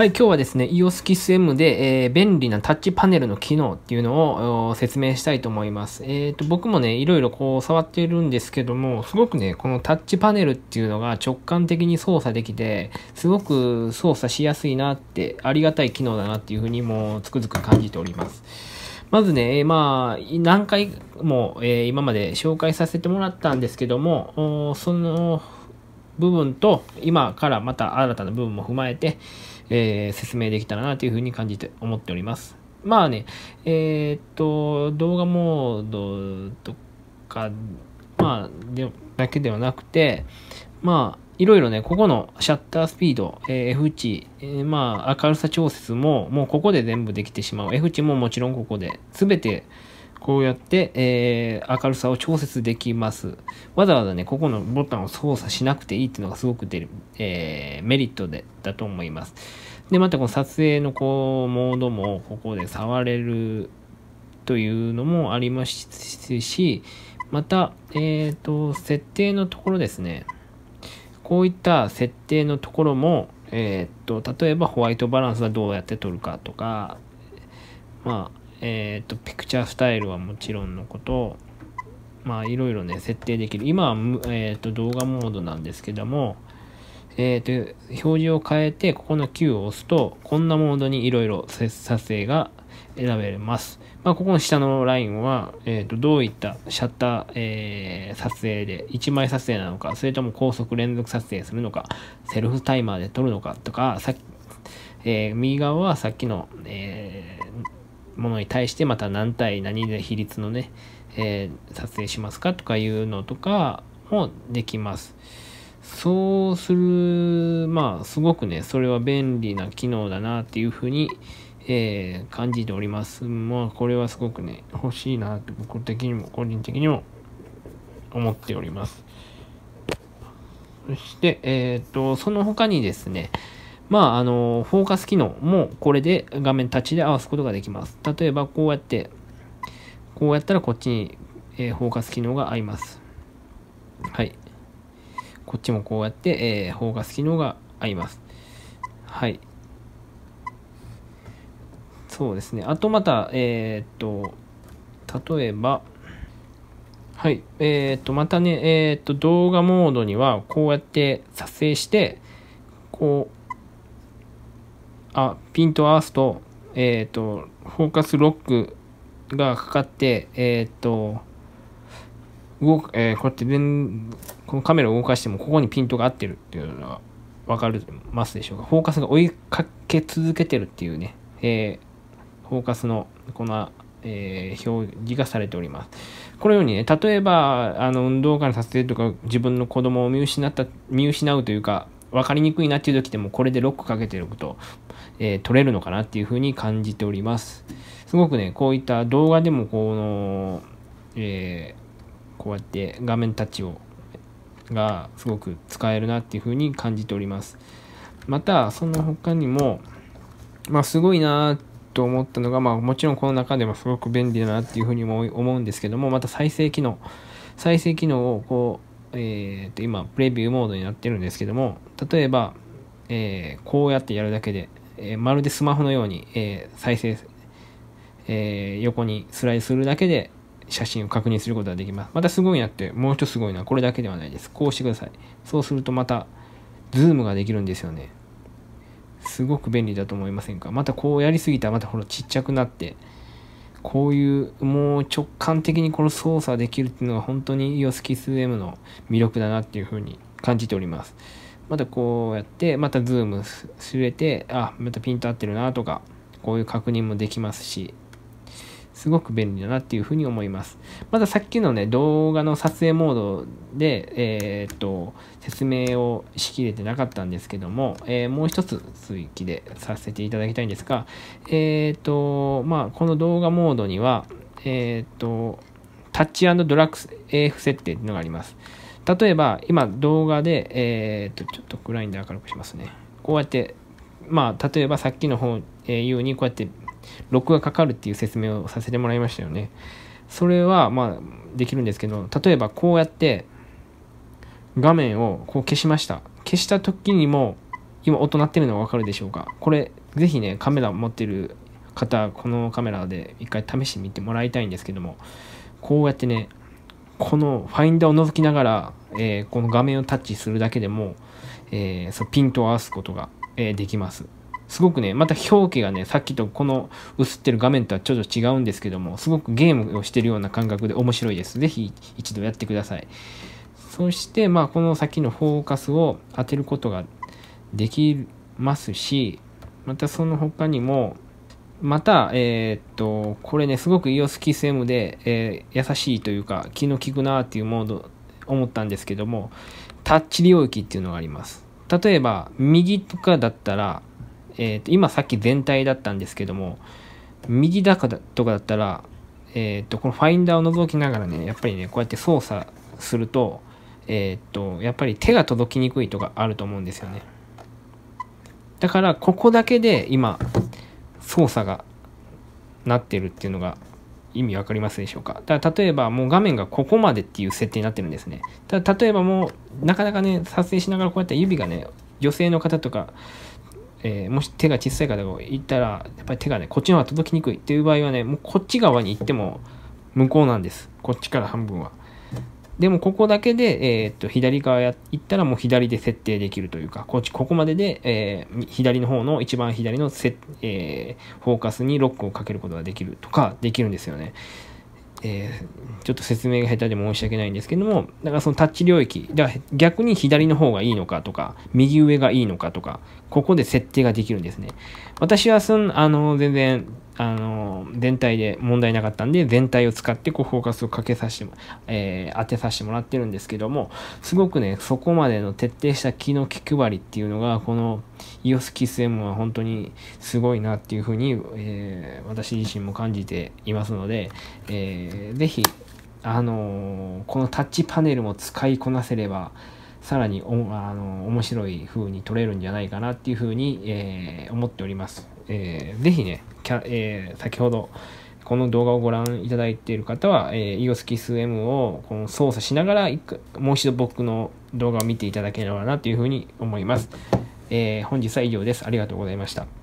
はい、今日はですね、EOS KISM で、えー、便利なタッチパネルの機能っていうのを説明したいと思います。えっ、ー、と、僕もね、いろいろこう触っているんですけども、すごくね、このタッチパネルっていうのが直感的に操作できて、すごく操作しやすいなって、ありがたい機能だなっていうふうにもつくづく感じております。まずね、まあ、何回も、えー、今まで紹介させてもらったんですけども、その部分と今からまた新たな部分も踏まえて、えー、説明できたらなというふうに感じて思っております。まあね、えー、っと、動画モードとか、まあ、でだけではなくて、まあ、いろいろね、ここのシャッタースピード、え F 値、えまあ、明るさ調節も、もうここで全部できてしまう。F 値ももちろんここで、すべてこうやって、えー、明るさを調節できます。わざわざね、ここのボタンを操作しなくていいっていうのがすごく出る、えー、メリットで、だと思います。で、またこの撮影のこう、モードもここで触れるというのもありますし、また、えっ、ー、と、設定のところですね。こういった設定のところも、えっ、ー、と、例えばホワイトバランスはどうやって取るかとか、まあ、えっ、と、ピクチャースタイルはもちろんのこと、まあ、いろいろね、設定できる。今は、えっ、と、動画モードなんですけども、えっ、と、表示を変えて、ここの Q を押すと、こんなモードにいろいろ撮影が選べます。まあ、ここの下のラインは、えっ、と、どういったシャッター、えー、撮影で、1枚撮影なのか、それとも高速連続撮影するのか、セルフタイマーで撮るのかとか、さっき、えー、右側はさっきの、えーものに対してまた何対何で比率のね、えー、撮影しますかとかいうのとかもできます。そうする、まあ、すごくね、それは便利な機能だなっていうふうに、えー、感じております。まあ、これはすごくね、欲しいなって僕的にも、個人的にも思っております。そして、えっ、ー、と、その他にですね、まあ、あの、フォーカス機能もこれで画面タッチで合わすことができます。例えば、こうやって、こうやったらこっちに、えー、フォーカス機能が合います。はい。こっちもこうやって、えー、フォーカス機能が合います。はい。そうですね。あとまた、えー、っと、例えば、はい。えー、っと、またね、えー、っと、動画モードには、こうやって撮影して、こう、あピント合わすと,、えっ、ー、とフォーカスロックがかかってえっ、ー、と動く、えー、こうやってこのカメラを動かしてもここにピントが合ってるっていうのが分かりますでしょうかフォーカスが追いかけ続けてるっていうね、えー、フォーカスのこの、えー、表示がされておりますこのようにね例えばあの運動会の撮影とか自分の子供を見失った見失うというか分かりにくいなっていう時でもこれでロックかけておくとえー、取れるのかなっていうふうに感じております。すごくね、こういった動画でもこの、えー、こうやって画面タッチをがすごく使えるなっていうふうに感じております。また、その他にも、まあ、すごいなと思ったのが、まあ、もちろんこの中でもすごく便利だなっていうふうにも思うんですけども、また再生機能、再生機能をこう、えー、と今、プレビューモードになってるんですけども、例えば、えー、こうやってやるだけで、えー、まるでスマホのように、えー、再生、えー、横にスライドするだけで写真を確認することができます。またすごいなって、もう一つすごいのはこれだけではないです。こうしてください。そうするとまた、ズームができるんですよね。すごく便利だと思いませんかまたこうやりすぎたらまたほらちっちゃくなって、こういうもう直感的にこの操作できるっていうのが本当に EOS KISM の魅力だなっていうふうに感じております。またこうやってまたズームすれてあまたピント合ってるなとかこういう確認もできますしすごく便利だなっていうふうに思いますまださっきのね動画の撮影モードでえー、っと説明をしきれてなかったんですけども、えー、もう一つ追記でさせていただきたいんですがえー、っとまあこの動画モードにはえっとタッチドラッグ AF 設定っていうのがあります。例えば今動画で、えー、とちょっと暗いんで明るくしますねこうやってまあ例えばさっきの方、えうようにこうやって録画かかるっていう説明をさせてもらいましたよねそれはまあできるんですけど例えばこうやって画面をこう消しました消した時にも今音鳴ってるのがわかるでしょうかこれぜひねカメラ持ってる方このカメラで一回試してみてもらいたいんですけどもこうやってねこのファインダーを覗きながらえー、この画面をタッチするだけでも、えー、そうピントを合わすことが、えー、できます。すごくね、また表記がね、さっきとこの映ってる画面とはちょっと違うんですけども、すごくゲームをしてるような感覚で面白いです。ぜひ一度やってください。そして、まあ、この先のフォーカスを当てることができますし、またその他にも、また、えー、っと、これね、すごく EOS キス M で、えー、優しいというか、気の利くなっていうモード思ったんですけどもタッチ領域っていうのがあります例えば右とかだったら、えー、と今さっき全体だったんですけども右だかとかだったら、えー、とこのファインダーを覗きながらねやっぱりねこうやって操作すると,、えー、とやっぱり手が届きにくいとかあると思うんですよねだからここだけで今操作がなってるっていうのが意味わかりますでしょうか。だから例えばもう画面がここまでっていう設定になってるんですね。ただ例えばもうなかなかね、撮影しながらこうやって指がね、女性の方とか、えー、もし手が小さい方がいたら、やっぱり手がね、こっちの方が届きにくいっていう場合はね、もうこっち側に行っても向こうなんです。こっちから半分は。でもここだけで、えー、っと左側や行ったらもう左で設定できるというか、こっちここまでで、えー、左の方の一番左のせ、えー、フォーカスにロックをかけることができるとかできるんですよね。えー、ちょっと説明が下手で申し訳ないんですけども、だからそのタッチ領域、だから逆に左の方がいいのかとか、右上がいいのかとか、ここで設定ができるんですね。私はすん、あの、全然あの全体で問題なかったんで全体を使ってこうフォーカスをかけさせて、えー、当てさせてもらってるんですけどもすごくねそこまでの徹底した気の気配りっていうのがこの EOSKISM は本当にすごいなっていうふうに、えー、私自身も感じていますので、えー、ぜひあのー、このタッチパネルも使いこなせればさらにおあの面白い風に撮れるんじゃないかなっていう風に、えー、思っております。えー、ぜひね、えー、先ほど、この動画をご覧いただいている方は、えー、EOSKISM をこの操作しながら、もう一度僕の動画を見ていただければなというふうに思います。えー、本日は以上です。ありがとうございました。